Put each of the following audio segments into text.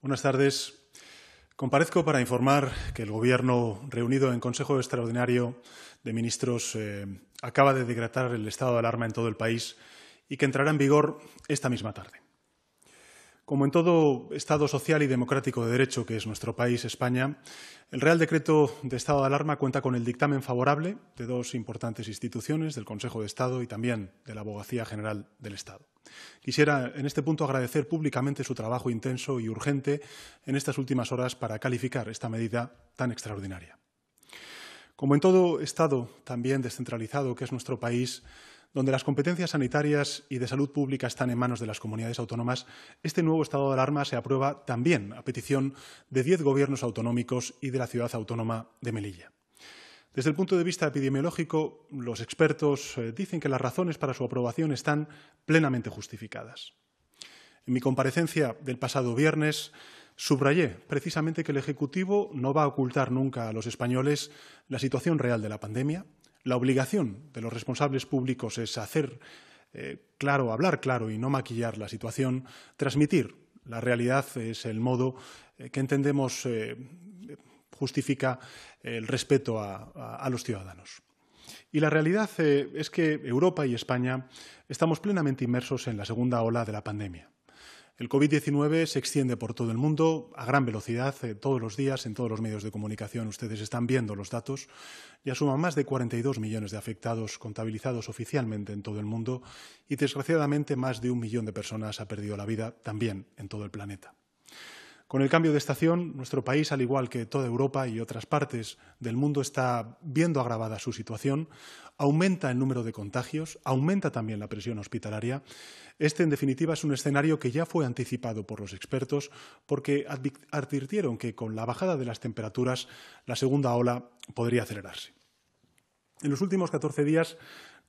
Buenas tardes. Comparezco para informar que el Gobierno, reunido en Consejo Extraordinario de Ministros, eh, acaba de decretar el estado de alarma en todo el país y que entrará en vigor esta misma tarde. Como en todo Estado social y democrático de derecho que es nuestro país, España, el Real Decreto de Estado de Alarma cuenta con el dictamen favorable de dos importantes instituciones, del Consejo de Estado y también de la Abogacía General del Estado. Quisiera en este punto agradecer públicamente su trabajo intenso y urgente en estas últimas horas para calificar esta medida tan extraordinaria. Como en todo Estado también descentralizado que es nuestro país, donde las competencias sanitarias y de salud pública están en manos de las comunidades autónomas, este nuevo estado de alarma se aprueba también a petición de diez gobiernos autonómicos y de la ciudad autónoma de Melilla. Desde el punto de vista epidemiológico, los expertos eh, dicen que las razones para su aprobación están plenamente justificadas. En mi comparecencia del pasado viernes, subrayé precisamente que el Ejecutivo no va a ocultar nunca a los españoles la situación real de la pandemia. La obligación de los responsables públicos es hacer eh, claro, hablar claro y no maquillar la situación, transmitir la realidad es el modo eh, que entendemos justifica el respeto a, los ciudadanos. Y la realidad eh, es que Europa y España estamos plenamente inmersos en la segunda ola de la pandemia. El COVID-19 se extiende por todo el mundo a gran velocidad, eh, todos los días, en todos los medios de comunicación. Ustedes están viendo los datos. Ya suman más de 42 millones de afectados contabilizados oficialmente en todo el mundo y, desgraciadamente, más de un millón de personas ha perdido la vida también en todo el planeta. Con el cambio de estación, nuestro país, al igual que toda Europa y otras partes del mundo, está viendo agravada su situación, aumenta el número de contagios, aumenta también la presión hospitalaria. Este, en definitiva, es un escenario que ya fue anticipado por los expertos porque advirtieron que con la bajada de las temperaturas la segunda ola podría acelerarse. En los últimos 14 días,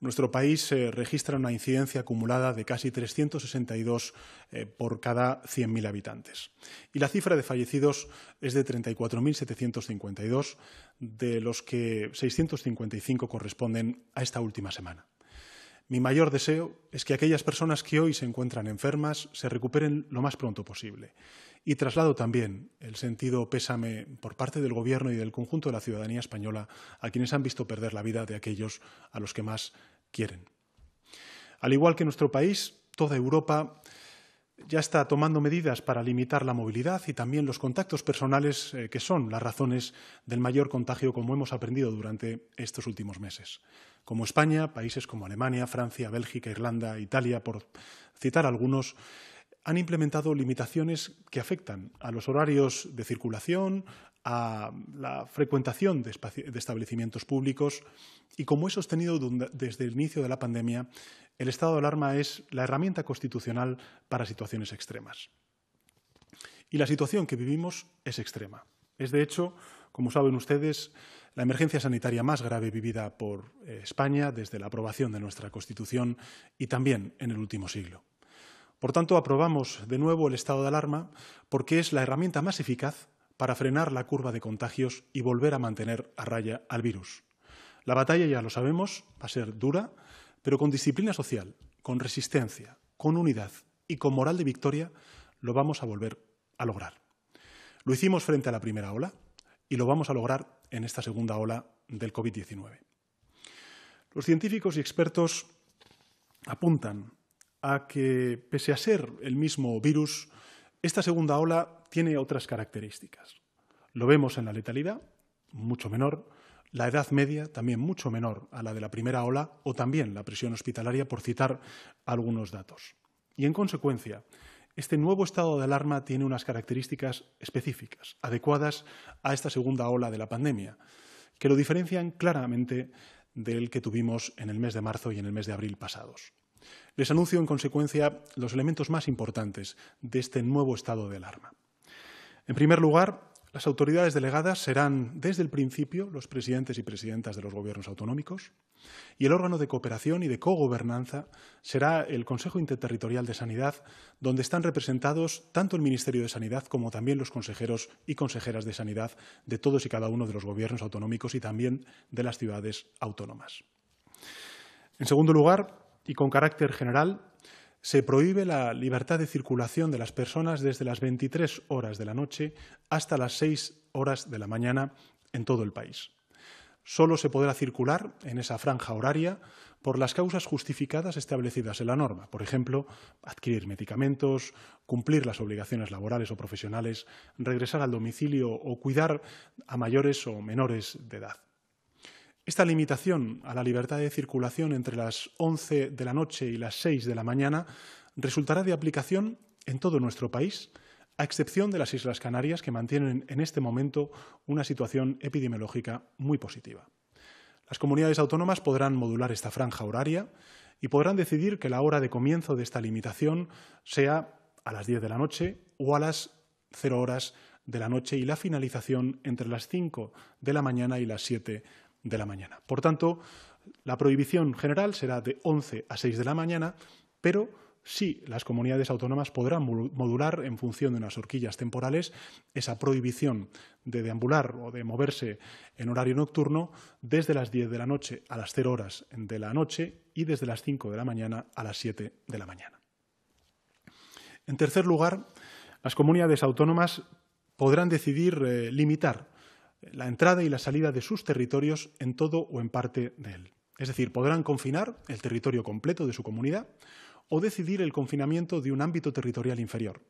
nuestro país eh, registra una incidencia acumulada de casi 362 eh, por cada 100.000 habitantes. Y la cifra de fallecidos es de 34.752, de los que 655 corresponden a esta última semana. Mi mayor deseo es que aquellas personas que hoy se encuentran enfermas se recuperen lo más pronto posible y traslado también el sentido pésame por parte del Gobierno y del conjunto de la ciudadanía española a quienes han visto perder la vida de aquellos a los que más quieren. Al igual que nuestro país, toda Europa ya está tomando medidas para limitar la movilidad y también los contactos personales, eh, que son las razones del mayor contagio, como hemos aprendido durante estos últimos meses. Como España, países como Alemania, Francia, Bélgica, Irlanda, Italia, por citar algunos, han implementado limitaciones que afectan a los horarios de circulación, a la frecuentación de, establecimientos públicos y, como he sostenido desde el inicio de la pandemia, el estado de alarma es la herramienta constitucional para situaciones extremas. Y la situación que vivimos es extrema. Es, de hecho, como saben ustedes, la emergencia sanitaria más grave vivida por eh, España desde la aprobación de nuestra Constitución y también en el último siglo. Por tanto, aprobamos de nuevo el estado de alarma porque es la herramienta más eficaz para frenar la curva de contagios y volver a mantener a raya al virus. La batalla, ya lo sabemos, va a ser dura, pero con disciplina social, con resistencia, con unidad y con moral de victoria, lo vamos a volver a lograr. Lo hicimos frente a la primera ola y lo vamos a lograr en esta segunda ola del COVID-19. Los científicos y expertos apuntan a que, pese a ser el mismo virus, esta segunda ola tiene otras características. Lo vemos en la letalidad, mucho menor, la edad media también mucho menor a la de la primera ola o también la presión hospitalaria, por citar algunos datos. Y en consecuencia, este nuevo estado de alarma tiene unas características específicas, adecuadas a esta segunda ola de la pandemia, que lo diferencian claramente del que tuvimos en el mes de marzo y en el mes de abril pasados. Les anuncio en consecuencia los elementos más importantes de este nuevo estado de alarma. En primer lugar, las autoridades delegadas serán desde el principio los presidentes y presidentas de los gobiernos autonómicos y el órgano de cooperación y de cogobernanza será el Consejo Interterritorial de Sanidad, donde están representados tanto el Ministerio de Sanidad como también los consejeros y consejeras de sanidad de todos y cada uno de los gobiernos autonómicos y también de las ciudades autónomas. En segundo lugar, y con carácter general, se prohíbe la libertad de circulación de las personas desde las 23 horas de la noche hasta las 6 horas de la mañana en todo el país. Solo se podrá circular en esa franja horaria por las causas justificadas establecidas en la norma, por ejemplo, adquirir medicamentos, cumplir las obligaciones laborales o profesionales, regresar al domicilio o cuidar a mayores o menores de edad. Esta limitación a la libertad de circulación entre las 11 de la noche y las 6 de la mañana resultará de aplicación en todo nuestro país, a excepción de las Islas Canarias, que mantienen en este momento una situación epidemiológica muy positiva. Las comunidades autónomas podrán modular esta franja horaria y podrán decidir que la hora de comienzo de esta limitación sea a las 10 de la noche o a las 0 horas de la noche y la finalización entre las 5 de la mañana y las 7 de la mañana. Por tanto, la prohibición general será de 11 a 6 de la mañana, pero sí las comunidades autónomas podrán modular en función de unas horquillas temporales esa prohibición de deambular o de moverse en horario nocturno desde las 10 de la noche a las 0 horas de la noche y desde las 5 de la mañana a las 7 de la mañana. En tercer lugar, las comunidades autónomas podrán decidir eh, limitar la entrada y la salida de sus territorios en todo o en parte de él. Es decir, podrán confinar el territorio completo de su comunidad o decidir el confinamiento de un ámbito territorial inferior.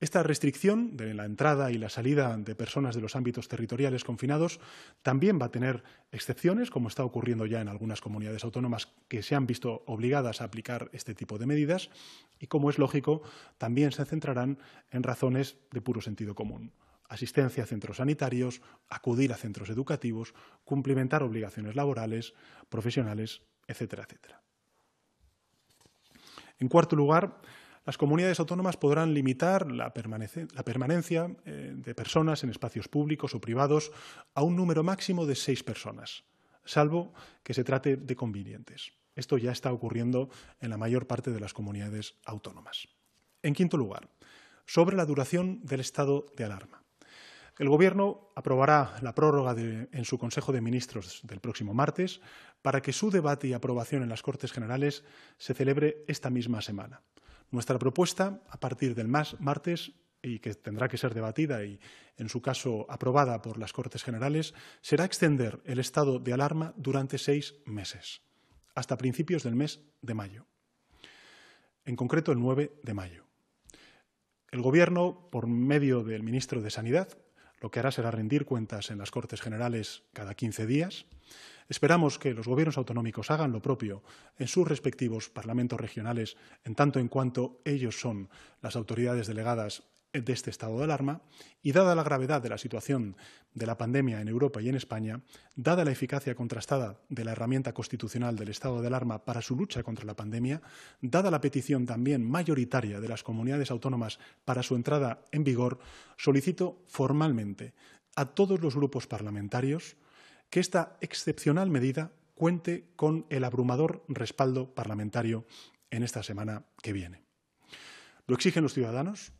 Esta restricción de la entrada y la salida de personas de los ámbitos territoriales confinados también va a tener excepciones, como está ocurriendo ya en algunas comunidades autónomas que se han visto obligadas a aplicar este tipo de medidas y, como es lógico, también se centrarán en razones de puro sentido común asistencia a centros sanitarios, acudir a centros educativos, cumplimentar obligaciones laborales, profesionales, etcétera, etcétera. En cuarto lugar, las comunidades autónomas podrán limitar la, permanencia eh, de personas en espacios públicos o privados a un número máximo de seis personas, salvo que se trate de convenientes. Esto ya está ocurriendo en la mayor parte de las comunidades autónomas. En quinto lugar, sobre la duración del estado de alarma. El Gobierno aprobará la prórroga en su Consejo de Ministros del próximo martes para que su debate y aprobación en las Cortes Generales se celebre esta misma semana. Nuestra propuesta, a partir del más martes, y que tendrá que ser debatida y, en su caso, aprobada por las Cortes Generales, será extender el estado de alarma durante seis meses, hasta principios del mes de mayo, en concreto el 9 de mayo. El Gobierno, por medio del ministro de Sanidad, lo que hará será rendir cuentas en las Cortes Generales cada 15 días. Esperamos que los gobiernos autonómicos hagan lo propio en sus respectivos parlamentos regionales, en tanto en cuanto ellos son las autoridades delegadas de este estado de alarma y dada la gravedad de la situación de la pandemia en Europa y en España, dada la eficacia contrastada de la herramienta constitucional del estado de alarma para su lucha contra la pandemia, dada la petición también mayoritaria de las comunidades autónomas para su entrada en vigor, solicito formalmente a todos los grupos parlamentarios que esta excepcional medida cuente con el abrumador respaldo parlamentario en esta semana que viene. Lo exigen los ciudadanos,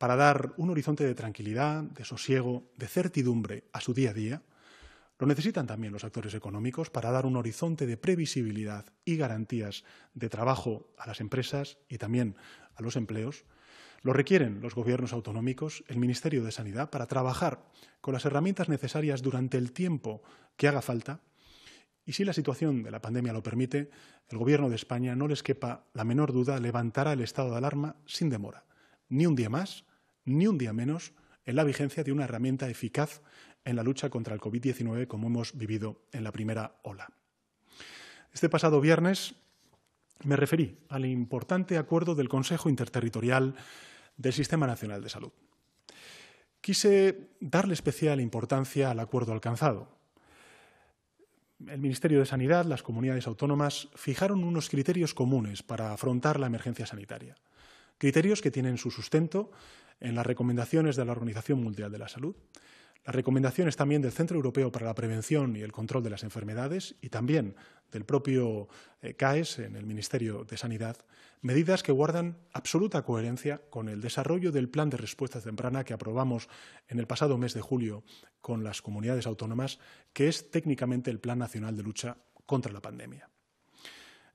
para dar un horizonte de tranquilidad, de sosiego, de certidumbre a su día a día, lo necesitan también los actores económicos para dar un horizonte de previsibilidad y garantías de trabajo a las empresas y también a los empleos. Lo requieren los gobiernos autonómicos, el Ministerio de Sanidad, para trabajar con las herramientas necesarias durante el tiempo que haga falta. Y si la situación de la pandemia lo permite, el Gobierno de España, no les quepa la menor duda, levantará el estado de alarma sin demora, ni un día más, ni un día menos en la vigencia de una herramienta eficaz en la lucha contra el COVID-19 como hemos vivido en la primera ola. Este pasado viernes me referí al importante acuerdo del Consejo Interterritorial del Sistema Nacional de Salud. Quise darle especial importancia al acuerdo alcanzado. El Ministerio de Sanidad, las comunidades autónomas, fijaron unos criterios comunes para afrontar la emergencia sanitaria criterios que tienen su sustento en las recomendaciones de la Organización Mundial de la Salud, las recomendaciones también del Centro Europeo para la Prevención y el Control de las Enfermedades y también del propio eh, CAES en el Ministerio de Sanidad, medidas que guardan absoluta coherencia con el desarrollo del plan de respuesta temprana que aprobamos en el pasado mes de julio con las comunidades autónomas, que es técnicamente el Plan Nacional de Lucha contra la Pandemia.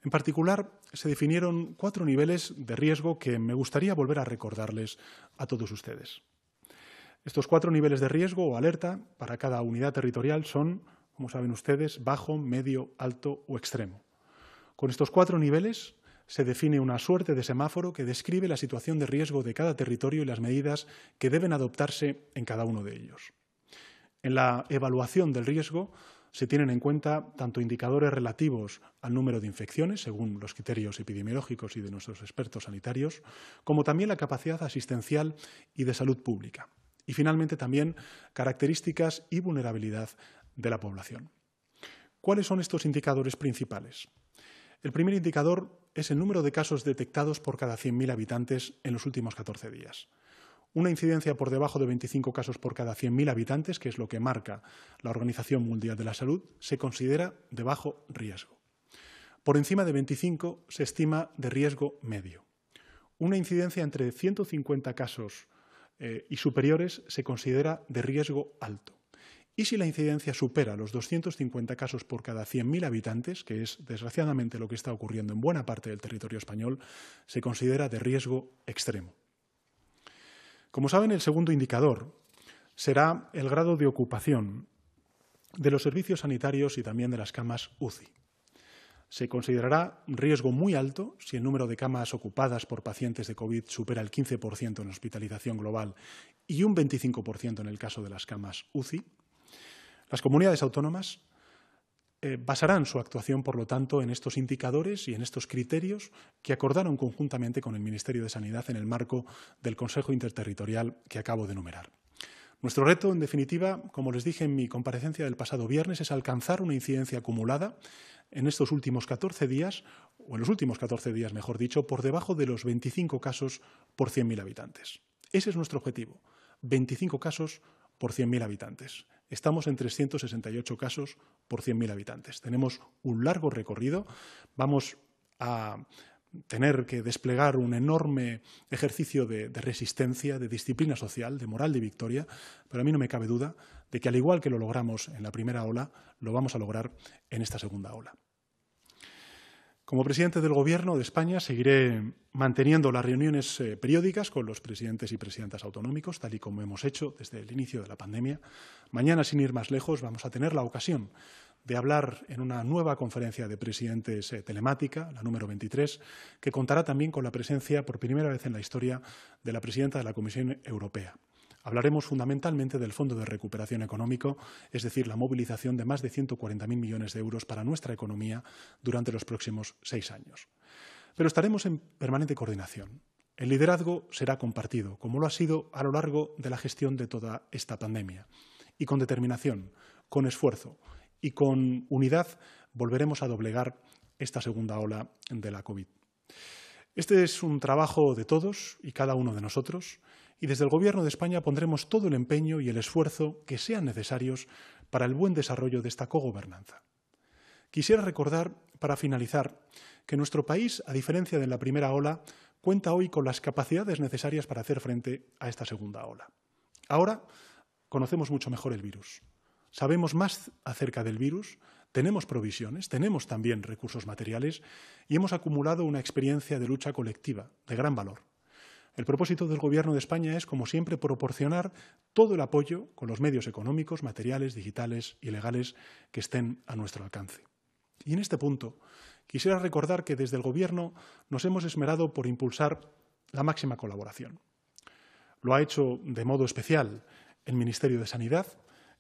En particular, se definieron cuatro niveles de riesgo que me gustaría volver a recordarles a todos ustedes. Estos cuatro niveles de riesgo o alerta para cada unidad territorial son, como saben ustedes, bajo, medio, alto o extremo. Con estos cuatro niveles se define una suerte de semáforo que describe la situación de riesgo de cada territorio y las medidas que deben adoptarse en cada uno de ellos. En la evaluación del riesgo se tienen en cuenta tanto indicadores relativos al número de infecciones, según los criterios epidemiológicos y de nuestros expertos sanitarios, como también la capacidad asistencial y de salud pública. Y finalmente también características y vulnerabilidad de la población. ¿Cuáles son estos indicadores principales? El primer indicador es el número de casos detectados por cada 100.000 habitantes en los últimos 14 días una incidencia por debajo de 25 casos por cada 100.000 habitantes, que es lo que marca la Organización Mundial de la Salud, se considera de bajo riesgo. Por encima de 25 se estima de riesgo medio. Una incidencia entre 150 casos eh, y superiores se considera de riesgo alto. Y si la incidencia supera los 250 casos por cada 100.000 habitantes, que es desgraciadamente lo que está ocurriendo en buena parte del territorio español, se considera de riesgo extremo. Como saben, el segundo indicador será el grado de ocupación de los servicios sanitarios y también de las camas UCI. Se considerará riesgo muy alto si el número de camas ocupadas por pacientes de COVID supera el 15% en hospitalización global y un 25% en el caso de las camas UCI. Las comunidades autónomas eh, basarán su actuación, por lo tanto, en estos indicadores y en estos criterios que acordaron conjuntamente con el Ministerio de Sanidad en el marco del Consejo Interterritorial que acabo de enumerar. Nuestro reto, en definitiva, como les dije en mi comparecencia del pasado viernes, es alcanzar una incidencia acumulada en estos últimos 14 días, o en los últimos 14 días, mejor dicho, por debajo de los 25 casos por 100.000 habitantes. Ese es nuestro objetivo, 25 casos por 100.000 habitantes. Estamos en 368 casos por 100.000 habitantes. Tenemos un largo recorrido. Vamos a tener que desplegar un enorme ejercicio de, resistencia, de disciplina social, de moral de victoria, pero a mí no me cabe duda de que al igual que lo logramos en la primera ola, lo vamos a lograr en esta segunda ola. Como presidente del Gobierno de España seguiré manteniendo las reuniones eh, periódicas con los presidentes y presidentas autonómicos, tal y como hemos hecho desde el inicio de la pandemia. Mañana, sin ir más lejos, vamos a tener la ocasión de hablar en una nueva conferencia de presidentes eh, telemática, la número 23, que contará también con la presencia, por primera vez en la historia, de la presidenta de la Comisión Europea. Hablaremos fundamentalmente del Fondo de Recuperación Económico, es decir, la movilización de más de 140.000 millones de euros para nuestra economía durante los próximos seis años. Pero estaremos en permanente coordinación. El liderazgo será compartido, como lo ha sido a lo largo de la gestión de toda esta pandemia. Y con determinación, con esfuerzo y con unidad volveremos a doblegar esta segunda ola de la COVID. Este es un trabajo de todos y cada uno de nosotros y desde el Gobierno de España pondremos todo el empeño y el esfuerzo que sean necesarios para el buen desarrollo de esta cogobernanza. Quisiera recordar, para finalizar, que nuestro país, a diferencia de la primera ola, cuenta hoy con las capacidades necesarias para hacer frente a esta segunda ola. Ahora conocemos mucho mejor el virus, sabemos más acerca del virus, tenemos provisiones, tenemos también recursos materiales y hemos acumulado una experiencia de lucha colectiva de gran valor. El propósito del Gobierno de España es, como siempre, proporcionar todo el apoyo con los medios económicos, materiales, digitales y legales que estén a nuestro alcance. Y en este punto, quisiera recordar que desde el Gobierno nos hemos esmerado por impulsar la máxima colaboración. Lo ha hecho de modo especial el Ministerio de Sanidad,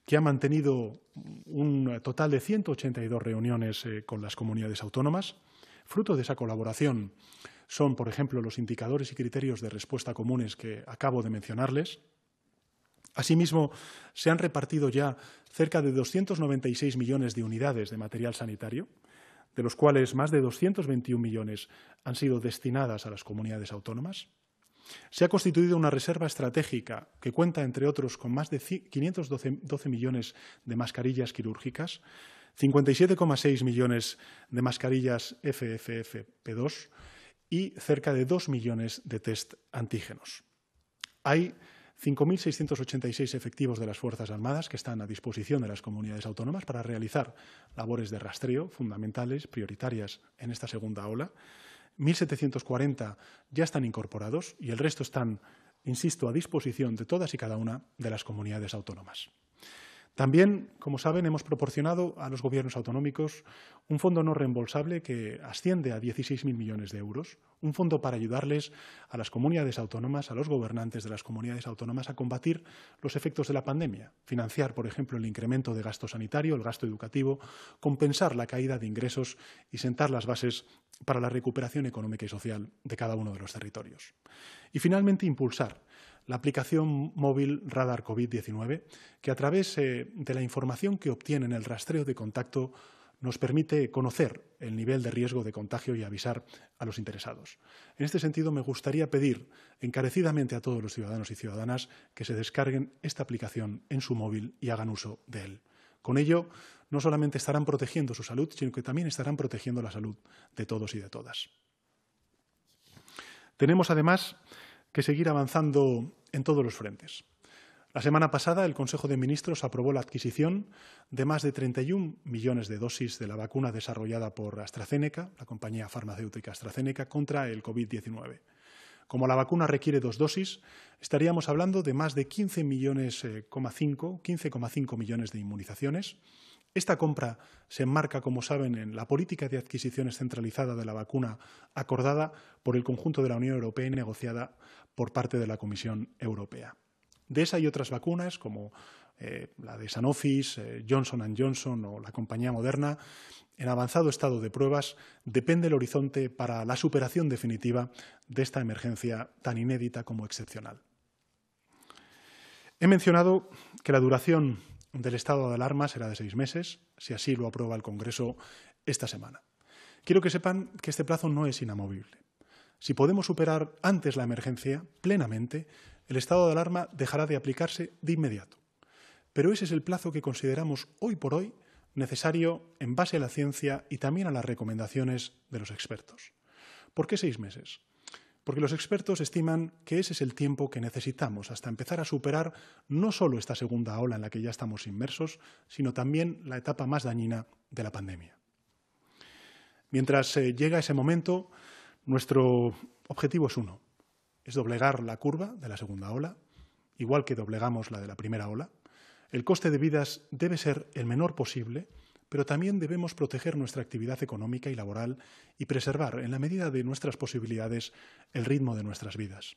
que ha mantenido un total de 182 reuniones eh, con las comunidades autónomas. Fruto de esa colaboración, son, por ejemplo, los indicadores y criterios de respuesta comunes que acabo de mencionarles. Asimismo, se han repartido ya cerca de 296 millones de unidades de material sanitario, de los cuales más de 221 millones han sido destinadas a las comunidades autónomas. Se ha constituido una reserva estratégica que cuenta, entre otros, con más de 512 millones de mascarillas quirúrgicas, 57,6 millones de mascarillas FFFP2, y cerca de dos millones de test antígenos. Hay 5.686 efectivos de las Fuerzas Armadas que están a disposición de las comunidades autónomas para realizar labores de rastreo fundamentales, prioritarias en esta segunda ola. 1.740 ya están incorporados y el resto están, insisto, a disposición de todas y cada una de las comunidades autónomas. También, como saben, hemos proporcionado a los gobiernos autonómicos un fondo no reembolsable que asciende a 16.000 millones de euros, un fondo para ayudarles a las comunidades autónomas, a los gobernantes de las comunidades autónomas a combatir los efectos de la pandemia, financiar, por ejemplo, el incremento de gasto sanitario, el gasto educativo, compensar la caída de ingresos y sentar las bases para la recuperación económica y social de cada uno de los territorios. Y finalmente, impulsar la aplicación móvil Radar COVID-19, que a través eh, de la información que obtiene en el rastreo de contacto nos permite conocer el nivel de riesgo de contagio y avisar a los interesados. En este sentido, me gustaría pedir encarecidamente a todos los ciudadanos y ciudadanas que se descarguen esta aplicación en su móvil y hagan uso de él. Con ello, no solamente estarán protegiendo su salud, sino que también estarán protegiendo la salud de todos y de todas. Tenemos, además, que seguir avanzando en todos los frentes. La semana pasada, el Consejo de Ministros aprobó la adquisición de más de 31 millones de dosis de la vacuna desarrollada por AstraZeneca, la compañía farmacéutica AstraZeneca, contra el COVID-19. Como la vacuna requiere dos dosis, estaríamos hablando de más de 15,5 millones, eh, millones de inmunizaciones. Esta compra se enmarca, como saben, en la política de adquisiciones centralizada de la vacuna acordada por el conjunto de la Unión Europea y negociada por parte de la Comisión Europea. De esa y otras vacunas, como eh, la de Sanofis, eh, Johnson Johnson o la compañía Moderna, en avanzado estado de pruebas, depende el horizonte para la superación definitiva de esta emergencia tan inédita como excepcional. He mencionado que la duración del estado de alarma será de seis meses, si así lo aprueba el Congreso esta semana. Quiero que sepan que este plazo no es inamovible. Si podemos superar antes la emergencia, plenamente, el estado de alarma dejará de aplicarse de inmediato. Pero ese es el plazo que consideramos hoy por hoy necesario en base a la ciencia y también a las recomendaciones de los expertos. ¿Por qué seis meses? Porque los expertos estiman que ese es el tiempo que necesitamos hasta empezar a superar no solo esta segunda ola en la que ya estamos inmersos, sino también la etapa más dañina de la pandemia. Mientras eh, llega ese momento, nuestro objetivo es uno, es doblegar la curva de la segunda ola, igual que doblegamos la de la primera ola. El coste de vidas debe ser el menor posible, pero también debemos proteger nuestra actividad económica y laboral y preservar, en la medida de nuestras posibilidades, el ritmo de nuestras vidas.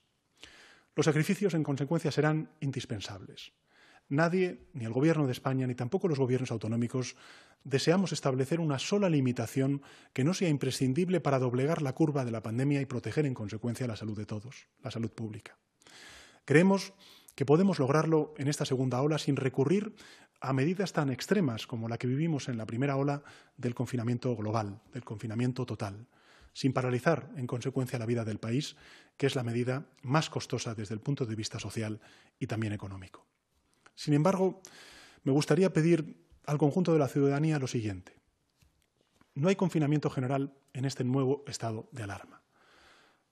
Los sacrificios, en consecuencia, serán indispensables. Nadie, ni el Gobierno de España, ni tampoco los gobiernos autonómicos, deseamos establecer una sola limitación que no sea imprescindible para doblegar la curva de la pandemia y proteger en consecuencia la salud de todos, la salud pública. Creemos que podemos lograrlo en esta segunda ola sin recurrir a medidas tan extremas como la que vivimos en la primera ola del confinamiento global, del confinamiento total, sin paralizar en consecuencia la vida del país, que es la medida más costosa desde el punto de vista social y también económico. Sin embargo, me gustaría pedir al conjunto de la ciudadanía lo siguiente. No hay confinamiento general en este nuevo estado de alarma.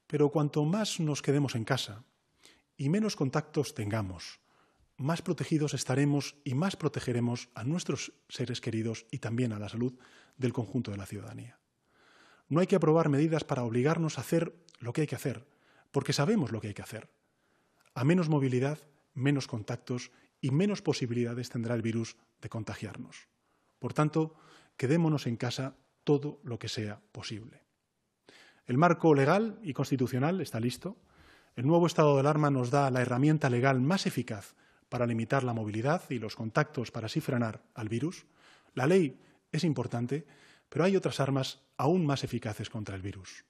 Pero cuanto más nos quedemos en casa y menos contactos tengamos, más protegidos estaremos y más protegeremos a nuestros seres queridos y también a la salud del conjunto de la ciudadanía. No hay que aprobar medidas para obligarnos a hacer lo que hay que hacer, porque sabemos lo que hay que hacer. A menos movilidad, menos contactos y menos posibilidades tendrá el virus de contagiarnos. Por tanto, quedémonos en casa todo lo que sea posible. El marco legal y constitucional está listo. El nuevo estado de alarma nos da la herramienta legal más eficaz para limitar la movilidad y los contactos para así frenar al virus. La ley es importante, pero hay otras armas aún más eficaces contra el virus.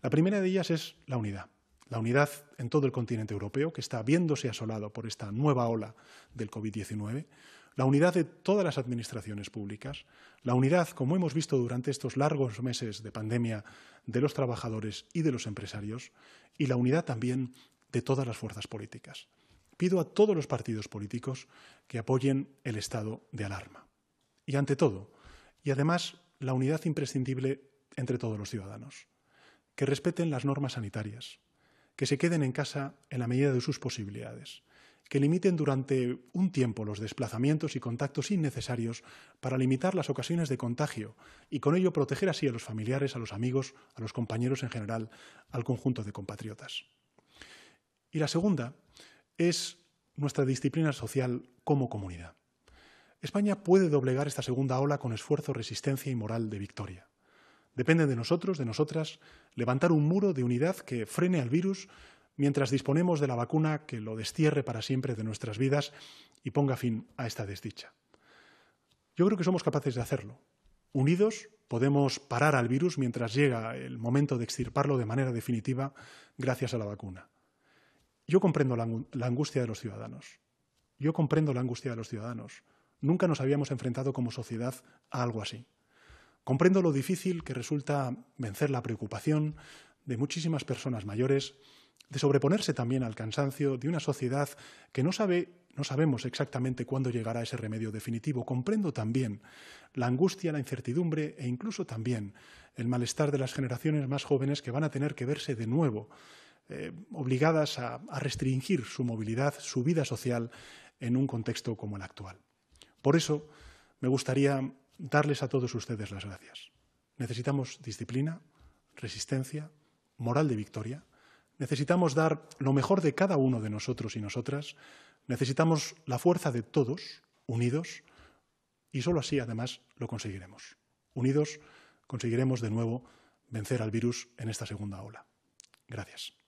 La primera de ellas es la unidad la unidad en todo el continente europeo, que está viéndose asolado por esta nueva ola del COVID-19, la unidad de todas las administraciones públicas, la unidad, como hemos visto durante estos largos meses de pandemia, de los trabajadores y de los empresarios, y la unidad también de todas las fuerzas políticas. Pido a todos los partidos políticos que apoyen el estado de alarma. Y ante todo, y además la unidad imprescindible entre todos los ciudadanos, que respeten las normas sanitarias, que se queden en casa en la medida de sus posibilidades, que limiten durante un tiempo los desplazamientos y contactos innecesarios para limitar las ocasiones de contagio y con ello proteger así a los familiares, a los amigos, a los compañeros en general, al conjunto de compatriotas. Y la segunda es nuestra disciplina social como comunidad. España puede doblegar esta segunda ola con esfuerzo, resistencia y moral de victoria. Depende de nosotros, de nosotras, levantar un muro de unidad que frene al virus mientras disponemos de la vacuna que lo destierre para siempre de nuestras vidas y ponga fin a esta desdicha. Yo creo que somos capaces de hacerlo. Unidos podemos parar al virus mientras llega el momento de extirparlo de manera definitiva gracias a la vacuna. Yo comprendo la angustia de los ciudadanos. Yo comprendo la angustia de los ciudadanos. Nunca nos habíamos enfrentado como sociedad a algo así. Comprendo lo difícil que resulta vencer la preocupación de muchísimas personas mayores, de sobreponerse también al cansancio de una sociedad que no sabe, no sabemos exactamente cuándo llegará ese remedio definitivo. Comprendo también la angustia, la incertidumbre e incluso también el malestar de las generaciones más jóvenes que van a tener que verse de nuevo eh, obligadas a restringir su movilidad, su vida social en un contexto como el actual. Por eso me gustaría darles a todos ustedes las gracias. Necesitamos disciplina, resistencia, moral de victoria. Necesitamos dar lo mejor de cada uno de nosotros y nosotras. Necesitamos la fuerza de todos, unidos, y solo así, además, lo conseguiremos. Unidos, conseguiremos de nuevo vencer al virus en esta segunda ola. Gracias.